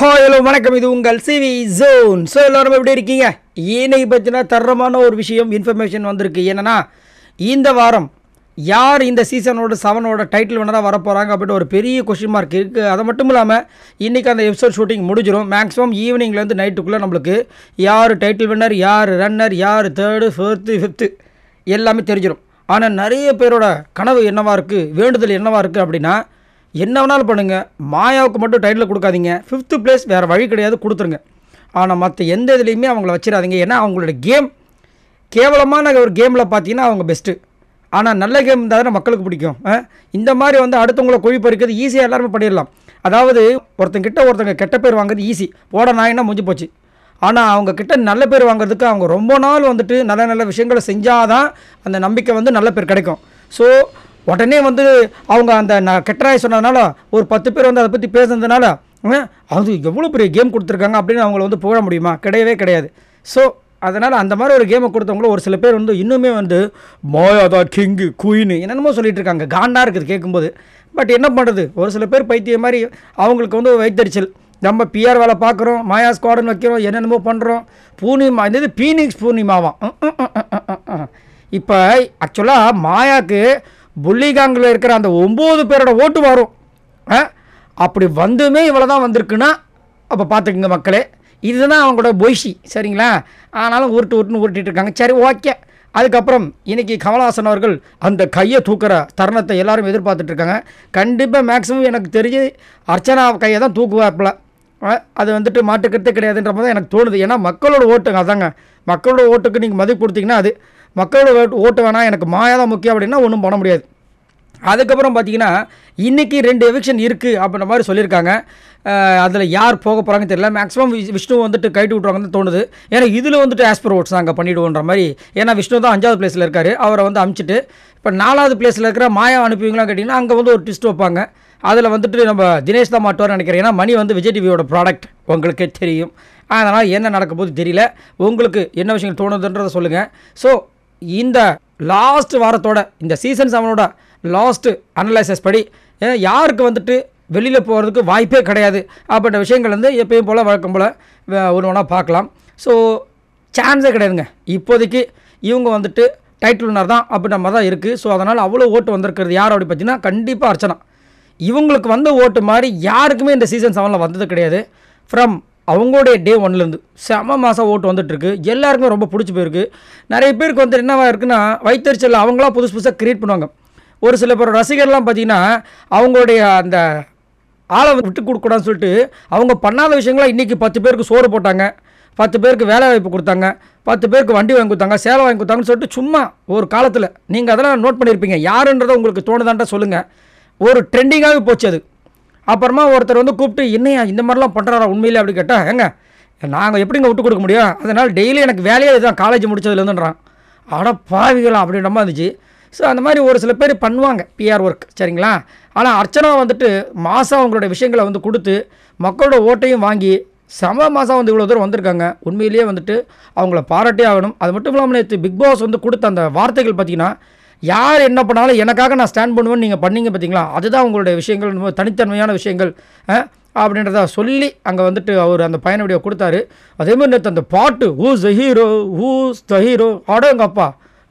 hi hello வணக்கம் இது உங்கள் சிவி ஜோன் ஸோ எல்லோரும் எப்படி இருக்கீங்க இன்னைக்கு பார்த்தீங்கன்னா தரமான ஒரு விஷயம் இன்ஃபர்மேஷன் வந்திருக்கு என்னென்னா இந்த வாரம் யார் இந்த சீசனோட செவனோட டைட்டில் வேணால் வரப்போகிறாங்க அப்படின்னு ஒரு பெரிய கொஷின் மார்க் இருக்குது அது மட்டும் இல்லாமல் இன்றைக்கி அந்த எபிசோட் ஷூட்டிங் முடிஞ்சிடும் மேக்ஸிமம் ஈவினிங்லேருந்து நைட்டுக்குள்ளே நம்மளுக்கு யார் டைட்டில் வின்னர் யார் ரன்னர் யார் தேர்டு ஃபோர்த்து ஃபிஃப்த்து எல்லாமே தெரிஞ்சிடும் ஆனால் நிறைய பேரோட கனவு என்னவாக இருக்குது வேண்டுதல் என்னவாக இருக்குது அப்படின்னா என்ன வேணாலும் பண்ணுங்கள் மாயாவுக்கு மட்டும் டைட்டில் கொடுக்காதீங்க ஃபிஃப்த்து பிளேஸ் வேறு வழி கிடையாது கொடுத்துருங்க ஆனால் மற்ற எந்த இதுலேயுமே அவங்கள வச்சிடாதீங்க ஏன்னா அவங்களோட கேம் கேவலமான ஒரு கேமில் பார்த்தீங்கன்னா அவங்க பெஸ்ட்டு ஆனால் நல்ல கேம் இருந்தால் தானே மக்களுக்கு பிடிக்கும் இந்த மாதிரி வந்து அடுத்தவங்களை குழி இருக்கிறது ஈஸியாக எல்லாருமே பண்ணிடலாம் அதாவது ஒருத்தங்கிட்ட ஒருத்தங்க கெட்ட பேர் வாங்குறது ஈஸி போட நாயினா முடிஞ்சு போச்சு ஆனால் அவங்க கிட்ட நல்ல பேர் வாங்குறதுக்கு அவங்க ரொம்ப நாள் வந்துட்டு நல்ல நல்ல விஷயங்களை செஞ்சால் தான் அந்த நம்பிக்கை வந்து நல்ல பேர் கிடைக்கும் ஸோ உடனே வந்து அவங்க அந்த நான் கெட்டராய் சொன்னதுனால ஒரு பத்து பேர் வந்து அதை பற்றி பேசுனதுனால அது எவ்வளோ பெரிய கேம் கொடுத்துருக்காங்க அப்படின்னு அவங்கள வந்து புகழ முடியுமா கிடையவே கிடையாது ஸோ அதனால் அந்த மாதிரி ஒரு கேமை கொடுத்தவங்களும் ஒரு சில பேர் வந்து இன்னுமே வந்து மாயாதா கிங்கு குயின்னு என்னென்னமோ சொல்லிட்டு இருக்காங்க காண்டாக இருக்குது கேட்கும்போது பட் என்ன பண்ணுறது ஒரு சில பேர் பைத்திய மாதிரி அவங்களுக்கு வந்து வைத்தறிச்சல் நம்ம பிஆர் வேலை பார்க்குறோம் மாயா ஸ்குவாடன் வைக்கிறோம் என்னென்னமோ பண்ணுறோம் பூர்ணிமா இது பீனிக்ஸ் பூர்ணிமாவான் இப்போ ஆக்சுவலாக மாயாவுக்கு புள்ளிகாங்கில் இருக்கிற அந்த ஒம்பது பேரோட ஓட்டு வரும் அப்படி வந்துமே இவ்வளோ தான் வந்திருக்குன்னா அப்போ பார்த்துக்குங்க மக்களே இதுதான் அவங்களோட பொய்ஷி சரிங்களா ஆனாலும் உருட்டு உருட்டுன்னு உருட்டிட்டு இருக்காங்க சரி ஓகே அதுக்கப்புறம் இன்றைக்கி கமல்ஹாசன் அவர்கள் அந்த கையை தூக்குற தருணத்தை எல்லாரும் எதிர்பார்த்துட்ருக்காங்க இருக்காங்க கண்டிப்பாக மேக்ஸிமம் எனக்கு தெரிஞ்சு அர்ச்சனா கையை தான் தூக்குவாப்பில் அது வந்துட்டு மாட்டுக்கிறதே கிடையாதுன்ற மாதிரி எனக்கு தோணுது ஏன்னா மக்களோட ஓட்டுங்க அதாங்க மக்களோட ஓட்டுக்கு நீங்கள் மதிப்பு கொடுத்தீங்கன்னா அது மக்களோட ஓட்டு வேணாம் எனக்கு மாயா தான் முக்கியம் அப்படின்னா ஒன்றும் பண்ண முடியாது அதுக்கப்புறம் பார்த்தீங்கன்னா இன்றைக்கி ரெண்டு எவிக்ஷன் இருக்குது அப்படின்ற மாதிரி சொல்லியிருக்காங்க அதில் யார் போக போகிறாங்கன்னு தெரியல மேக்ஸிமம் விஷ்ணு வந்துட்டு கைட்டு விட்டுருவாங்கன்னு தோணுது ஏன்னா இதில் வந்துட்டு ஆஸ்பர் ஓட்ஸ் நாங்கள் பண்ணிவிடுவோன்ற மாதிரி ஏன்னா விஷ்ணு தான் அஞ்சாவது பிளேஸில் இருக்கார் அவரை வந்து அமிச்சிட்டு இப்போ நாலாவது பிளேஸில் இருக்கிற மாயா அனுப்புவீங்களா கேட்டிங்கன்னா அங்கே வந்து ஒரு ட்விஸ்ட் வைப்பாங்க அதில் வந்துட்டு நம்ம தினேஷ் தான் மாட்டுவார் நினைக்கிறேன் ஏன்னா மணி வந்து விஜய் டிவியோட ப்ராடக்ட் உங்களுக்கே தெரியும் அதனால் என்ன நடக்க போது தெரியல உங்களுக்கு என்ன விஷயங்கள் தோணுதுன்றதை சொல்லுங்கள் ஸோ இந்த லாஸ்ட் வாரத்தோட இந்த சீசன் செவனோட லாஸ்ட்டு அனலைசஸ் படி யாருக்கு வந்துட்டு வெளியில் போகிறதுக்கு வாய்ப்பே கிடையாது அப்படின்ற விஷயங்கள் வந்து எப்பயும் போல் வழக்கம் போல் ஒன்று ஒன்றா பார்க்கலாம் ஸோ சான்ஸே கிடையாதுங்க இப்போதைக்கு இவங்க வந்துட்டு டைட்டில் வினர் தான் அப்படின்ற மாதிரி தான் இருக்குது ஸோ அதனால் அவ்வளோ ஓட்டு வந்திருக்கிறது யார் அப்படி பார்த்தீங்கன்னா கண்டிப்பாக அர்ச்சனா இவங்களுக்கு வந்த ஓட்டு மாதிரி யாருக்குமே இந்த சீசன் செவனில் வந்தது கிடையாது ஃப்ரம் அவங்களுடைய டே ஒன்லேருந்து செம மாதம் ஓட்டு வந்துட்டுருக்கு எல்லாருக்குமே ரொம்ப பிடிச்சி போயிருக்கு நிறைய பேருக்கு வந்து என்னவாக இருக்குன்னா வைத்தறிச்சல் அவங்களாம் புதுசு புதுசாக க்ரியேட் பண்ணுவாங்க ஒரு சில பேர் ரசிகர்லாம் பார்த்திங்கன்னா அவங்களுடைய அந்த ஆளை விட்டு கொடுக்கூடாதுன்னு சொல்லிட்டு அவங்க பண்ணாத விஷயங்களாம் இன்றைக்கி பத்து பேருக்கு சோறு போட்டாங்க பத்து பேருக்கு வேலை வாய்ப்பு கொடுத்தாங்க பத்து பேருக்கு வண்டி வாங்கி கொடுத்தாங்க சேவை வாங்கி கொடுத்தாங்கன்னு சொல்லிட்டு சும்மா ஒரு காலத்தில் நீங்கள் அதெல்லாம் நோட் பண்ணியிருப்பீங்க யாருன்றதை உங்களுக்கு தோணுதான்ட்டா சொல்லுங்கள் ஒரு ட்ரெண்டிங்காகவே போச்சு அது அப்புறமா ஒருத்தர் வந்து கூப்பிட்டு என்னையா இந்த மாதிரிலாம் பண்ணுறாரா உண்மையிலே அப்படி கேட்டால் ஏங்க நாங்கள் எப்படிங்க விட்டு கொடுக்க முடியும் அதனால் டெய்லி எனக்கு வேலையே இதுதான் காலேஜ் முடித்ததுலேருந்துன்றான் ஆனால் பாவிகளா அப்படின்ற மாதிரி இருந்துச்சு ஸோ அந்த மாதிரி ஒரு சில பேர் பண்ணுவாங்க பிஆர் ஒர்க் சரிங்களா ஆனால் அர்ச்சனா வந்துட்டு மாதம் அவங்களோட விஷயங்களை வந்து கொடுத்து மக்களோட ஓட்டையும் வாங்கி செம மாதம் வந்து இவ்வளோ தூரம் வந்திருக்காங்க உண்மையிலேயே வந்துட்டு அவங்கள பாராட்டே ஆகணும் அது மட்டும் இல்லாமல் நேற்று பிக் பாஸ் வந்து கொடுத்த அந்த வார்த்தைகள் பார்த்திங்கன்னா யார் என்ன பண்ணாலும் எனக்காக நான் ஸ்டாண்ட் பண்ணுவேன்னு நீங்கள் பண்ணீங்க பார்த்தீங்களா அதுதான் உங்களுடைய விஷயங்கள் தனித்தன்மையான விஷயங்கள் அப்படின்றத சொல்லி அங்கே வந்துட்டு அவர் அந்த பயண வீடியோ கொடுத்தாரு அதேமாதிரி நேற்று அந்த பாட்டு ஊஸ் த ஹீரோ ஊஸ் த ஹீரோ ஆடோ எங்கள் அப்பா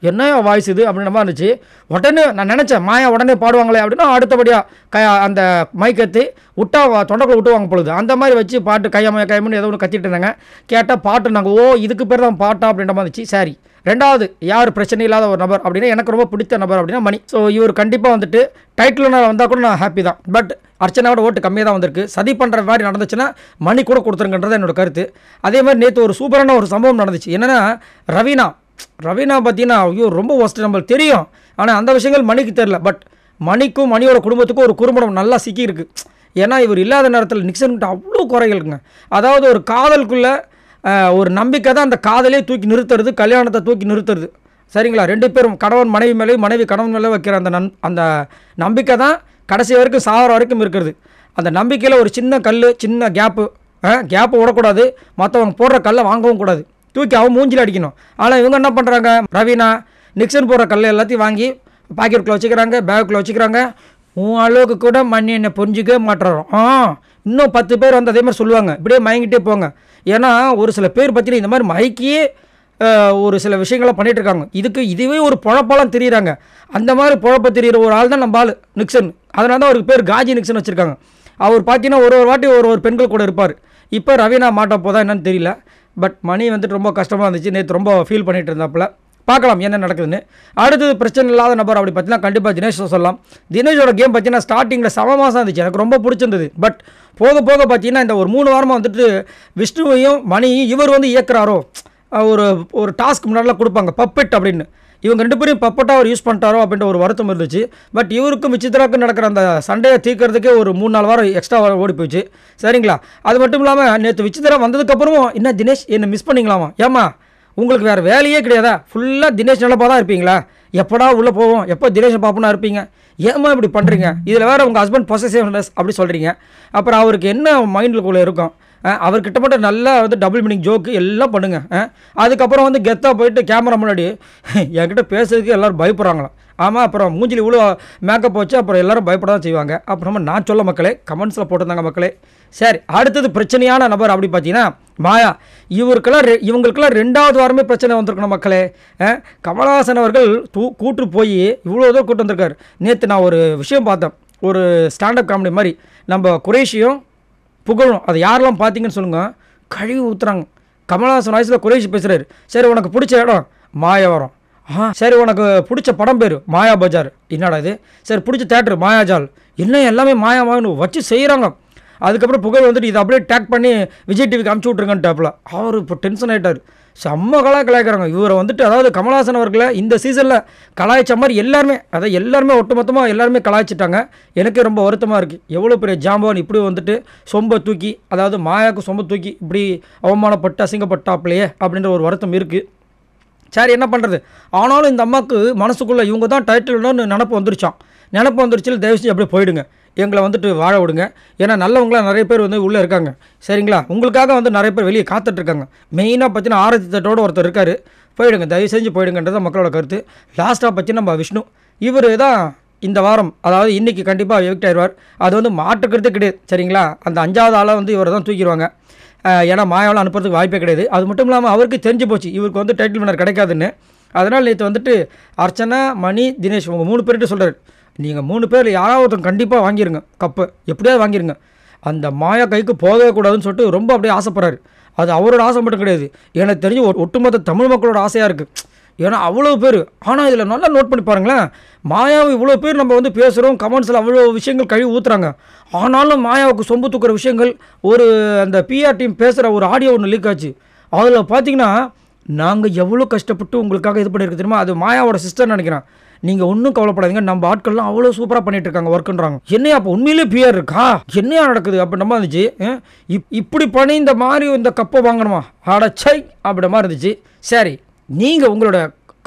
என்ன வாய்ஸ் இது அப்படின்ற மாதிரி இருந்துச்சு உடனே நான் நினச்சேன் மாயா உடனே பாடுவாங்களே அப்படின்னா அடுத்தபடியாக க அந்த மைக்கத்தி விட்டா விட்டு விட்டுவாங்க பொழுது அந்த மாதிரி வச்சு பாட்டு கையமைய கையமுன்னு ஏதோ ஒன்று கத்திட்டு இருந்தாங்க கேட்டால் பாட்டு நாங்கள் ஓ இதுக்கு பேர் தான் பாட்டா அப்படின்ற மாதிரி இருந்துச்சு சரி ரெண்டாவது யார் பிரச்சனை இல்லாத ஒரு நபர் அப்படின்னா எனக்கு ரொம்ப பிடித்த நபர் அப்படின்னா மணி ஸோ இவர் கண்டிப்பாக வந்துட்டு டைட்டில் வந்தால் கூட நான் ஹாப்பி தான் பட் அர்ச்சனாவோட ஓட்டு கம்மியாக தான் வந்திருக்கு சதி பண்ணுற மாதிரி நடந்துச்சுன்னா மணி கூட கொடுத்துருங்கன்றது என்னோட கருத்து அதே மாதிரி நேற்று ஒரு சூப்பரான ஒரு சம்பவம் நடந்துச்சு என்னென்னா ரவீனா ரவீனா பார்த்தீங்கன்னா ஐயோ ரொம்ப ஒஸ்ட் நம்மளுக்கு தெரியும் ஆனால் அந்த விஷயங்கள் மணிக்கு தெரில பட் மணிக்கும் மணியோட குடும்பத்துக்கும் ஒரு குறும்படம் நல்லா சிக்கியிருக்கு ஏன்னா இவர் இல்லாத நேரத்தில் நிக்சன்கிட்ட அவ்வளோ இருக்குங்க அதாவது ஒரு காதலுக்குள்ளே ஒரு நம்பிக்கை தான் அந்த காதலே தூக்கி நிறுத்துறது கல்யாணத்தை தூக்கி நிறுத்துறது சரிங்களா ரெண்டு பேரும் கணவன் மனைவி மேலே மனைவி கணவன் மேலே வைக்கிற அந்த நன் அந்த நம்பிக்கை தான் கடைசி வரைக்கும் சாகிற வரைக்கும் இருக்கிறது அந்த நம்பிக்கையில் ஒரு சின்ன கல் சின்ன கேப்பு கேப்பு விடக்கூடாது மற்றவங்க போடுற கல்லை வாங்கவும் கூடாது தூக்கி அவன் மூஞ்சில் அடிக்கணும் ஆனால் இவங்க என்ன பண்ணுறாங்க ரவீனா நிக்சன் போடுற கல் எல்லாத்தையும் வாங்கி பாக்கெட்டுக்குள்ளே வச்சுக்கிறாங்க பேக்குள்ளே வச்சுக்கிறாங்க உன் அளவுக்கு கூட மண்ணி என்னை புரிஞ்சிக்க மாட்டுறோம் ஆ இன்னும் பத்து பேர் வந்து அதே மாதிரி சொல்லுவாங்க இப்படியே மயங்கிட்டே போங்க ஏன்னா ஒரு சில பேர் பற்றின இந்த மாதிரி மயக்கியே ஒரு சில விஷயங்களை பண்ணிகிட்டு இருக்காங்க இதுக்கு இதுவே ஒரு பொழப்பெல்லாம் தெரியுறாங்க அந்த மாதிரி புழப்ப தெரியுற ஒரு ஆள் தான் நம்ம ஆள் நிக்சன் அதனால தான் அவருக்கு பேர் காஜி நிக்சன் வச்சுருக்காங்க அவர் பார்த்தீங்கன்னா ஒரு ஒரு வாட்டி ஒரு ஒரு பெண்கள் கூட இருப்பார் இப்போ ரவீனா மாட்டோம் போதா என்னன்னு தெரியல பட் மணி வந்துட்டு ரொம்ப கஷ்டமாக இருந்துச்சு நேற்று ரொம்ப ஃபீல் பண்ணிகிட்டு இருந்தாப்புல பார்க்கலாம் என்ன நடக்குதுன்னு அடுத்தது பிரச்சனை இல்லாத நபர் அப்படி பார்த்தீங்கன்னா கண்டிப்பாக தினேஷ் சொல்லலாம் தினேஷோட கேம் பார்த்தீங்கன்னா ஸ்டார்டிங்கில் சம மாதம் இருந்துச்சு எனக்கு ரொம்ப பிடிச்சிருந்தது பட் போக போக பார்த்தீங்கன்னா இந்த ஒரு மூணு வாரமாக வந்துட்டு விஷ்ணுவையும் மணியும் இவர் வந்து இயக்குறாரோ ஒரு ஒரு டாஸ்க் முன்னாடிலாம் கொடுப்பாங்க பப்பிட் அப்படின்னு இவங்க ரெண்டு பேரும் பப்பட்டாக அவர் யூஸ் பண்ணிட்டாரோ அப்படின்ற ஒரு வருத்தம் இருந்துச்சு பட் இவருக்கும் விசித்ராவுக்கும் நடக்கிற அந்த சண்டையை தீர்க்கறதுக்கே ஒரு மூணு நாலு வாரம் எக்ஸ்ட்ரா ஓடி போயிடுச்சு சரிங்களா அது மட்டும் இல்லாமல் நேற்று விசித்திரா வந்ததுக்கப்புறமும் என்ன தினேஷ் என்னை மிஸ் பண்ணிங்களாமா ஏமா உங்களுக்கு வேறு வேலையே கிடையாதா ஃபுல்லாக தினேஷ் நிலப்பாக தான் இருப்பீங்களா எப்படா உள்ளே போவோம் எப்போ தினேஷை பார்ப்போம்னா இருப்பீங்க ஏமா இப்படி பண்ணுறீங்க இதில் வேறு உங்கள் ஹஸ்பண்ட் பொசசிவ்னஸ் அப்படி சொல்கிறீங்க அப்புறம் அவருக்கு என்ன மைண்டில் மைண்டுக்குள்ளே இருக்கும் அவர்கிட்ட மட்டும் நல்லா வந்து டபுள் மீனிங் ஜோக்கு எல்லாம் பண்ணுங்கள் அதுக்கப்புறம் வந்து கெத்தாக போயிட்டு கேமரா முன்னாடி என்கிட்ட பேசுறதுக்கு எல்லோரும் பயப்படுறாங்களாம் ஆமாம் அப்புறம் மூஞ்சில் இவ்வளோ மேக்கப் வச்சு அப்புறம் எல்லோரும் பயப்பட தான் செய்வாங்க அப்புறமா நான் சொல்ல மக்களே கமெண்ட்ஸில் போட்டிருந்தாங்க மக்களே சரி அடுத்தது பிரச்சனையான நபர் அப்படி பார்த்தீங்கன்னா மாயா இவருக்கெல்லாம் ரெ இவங்களுக்கெல்லாம் ரெண்டாவது வாரமே பிரச்சனை வந்திருக்கணும் மக்களே கமலஹாசன் அவர்கள் தூ கூட்டு போய் இவ்வளோ தூரம் கூட்டு வந்திருக்காரு நேற்று நான் ஒரு விஷயம் பார்த்தேன் ஒரு ஸ்டாண்டப் காமெடி மாதிரி நம்ம குரேஷியும் புகழும் அதை யாரெல்லாம் பார்த்தீங்கன்னு சொல்லுங்கள் கழுவி ஊற்றுறாங்க கமல்ஹாசன் வயசில் குறைச்சி பேசுகிறாரு சரி உனக்கு பிடிச்ச இடம் மாயவரம் ஆ சரி உனக்கு பிடிச்ச படம் பேர் மாயா பஜார் என்னடா இது சரி பிடிச்ச தேட்டர் மாயாஜால் இன்னும் எல்லாமே மாயா மாயன்னு வச்சு செய்கிறாங்க அதுக்கப்புறம் புகழ் வந்துட்டு இதை அப்படியே டேக் பண்ணி விஜய் டிவிக்கு அமுச்சு விட்ருங்கன்ட்டாப்பில் அவர் இப்போ டென்ஷன் ஆகிட்டார் செம்மகளாக கலாய்க்கிறாங்க இவரை வந்துட்டு அதாவது கமல்ஹாசன் அவர்களை இந்த சீசனில் கலாய்ச்ச மாதிரி எல்லாருமே அதை எல்லாருமே ஒட்டுமொத்தமாக எல்லாருமே கலாய்ச்சிட்டாங்க எனக்கு ரொம்ப வருத்தமாக இருக்குது எவ்வளோ பெரிய ஜாம்பவன் இப்படி வந்துட்டு சொம்ப தூக்கி அதாவது மாயாவுக்கு சொம்ப தூக்கி இப்படி அவமானப்பட்டு அசிங்கப்பட்டாப்லையே அப்படின்ற ஒரு வருத்தம் இருக்குது சரி என்ன பண்ணுறது ஆனாலும் இந்த அம்மாவுக்கு மனசுக்குள்ளே இவங்க தான் டைட்டில்னு நினப்பு வந்துருச்சான் நினப்பு வந்துருச்சு செஞ்சு அப்படியே போயிடுங்க எங்களை வந்துட்டு வாழ விடுங்க ஏன்னா நல்லவங்களாம் நிறைய பேர் வந்து உள்ளே இருக்காங்க சரிங்களா உங்களுக்காக வந்து நிறைய பேர் வெளியே காத்துட்ருக்காங்க மெயினாக பார்த்தீங்கன்னா ஆரத்தி தட்டோடு ஒருத்தர் இருக்கார் போயிடுங்க தயவு செஞ்சு போயிடுங்கன்றது மக்களோட கருத்து லாஸ்ட்டாக பற்றி நம்ம விஷ்ணு இவர் தான் இந்த வாரம் அதாவது இன்றைக்கி கண்டிப்பாக எவிக்ட் ஆயிடுவார் அது வந்து மாற்றுக்கிறது கிடையாது சரிங்களா அந்த அஞ்சாவது ஆளாக வந்து இவரை தான் தூக்கிடுவாங்க ஏன்னா மாயாவில் அனுப்புறதுக்கு வாய்ப்பே கிடையாது அது மட்டும் இல்லாமல் அவருக்கு தெரிஞ்சு போச்சு இவருக்கு வந்து டைட்டில் மன்னர் கிடைக்காதுன்னு அதனால் நேற்று வந்துட்டு அர்ச்சனா மணி தினேஷ் உங்கள் மூணு பேர்கிட்ட சொல்கிறார் நீங்கள் மூணு பேரில் யாராவது ஒருத்தன் கண்டிப்பாக வாங்கிருங்க கப்பு எப்படியாவது வாங்கிடுங்க அந்த மாயா கைக்கு போகவே கூடாதுன்னு சொல்லிட்டு ரொம்ப அப்படியே ஆசைப்படுறாரு அது அவரோட ஆசை மட்டும் கிடையாது எனக்கு தெரிஞ்சு ஒரு ஒட்டுமொத்த தமிழ் மக்களோட ஆசையாக இருக்குது ஏன்னா அவ்வளோ பேர் ஆனால் இதில் நல்லா நோட் பண்ணி பாருங்களேன் மாயாவை இவ்வளோ பேர் நம்ம வந்து பேசுகிறோம் கமெண்ட்ஸில் அவ்வளோ விஷயங்கள் கழுவி ஊற்றுறாங்க ஆனாலும் மாயாவுக்கு சொம்பு தூக்குற விஷயங்கள் ஒரு அந்த பிஆர் டீம் பேசுகிற ஒரு ஆடியோ ஒன்று லீக் ஆச்சு அதில் பார்த்தீங்கன்னா நாங்கள் எவ்வளோ கஷ்டப்பட்டு உங்களுக்காக இது பண்ணியிருக்கு தெரியுமா அது மாயாவோட சிஸ்டர்னு நினைக்கிறேன் நீங்கள் ஒன்றும் கவலைப்படாதீங்க நம்ம ஆட்கள்லாம் அவ்வளோ சூப்பராக பண்ணிட்டு இருக்காங்க ஒர்க்குன்றாங்க என்னையா அப்போ உண்மையிலே பியர் இருக்கா என்னையா நடக்குது அப்போ நம்ம இருந்துச்சு இப்படி பண்ணி இந்த மாதிரி இந்த கப்பை வாங்கணுமா அடச்சை அப்படி மாதிரி இருந்துச்சு சரி நீங்கள் உங்களோட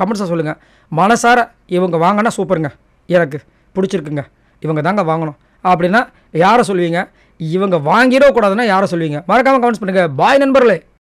கமெண்ட்ஸை சொல்லுங்கள் மனசார இவங்க வாங்கினா சூப்பருங்க எனக்கு பிடிச்சிருக்குங்க இவங்க தாங்க வாங்கணும் அப்படின்னா யாரை சொல்லுவீங்க இவங்க வாங்கிடக்கூடாதுன்னா யாரை சொல்லுவீங்க மறக்காமல் கமெண்ட்ஸ் பண்ணுங்கள் பாய் நண்பர்களே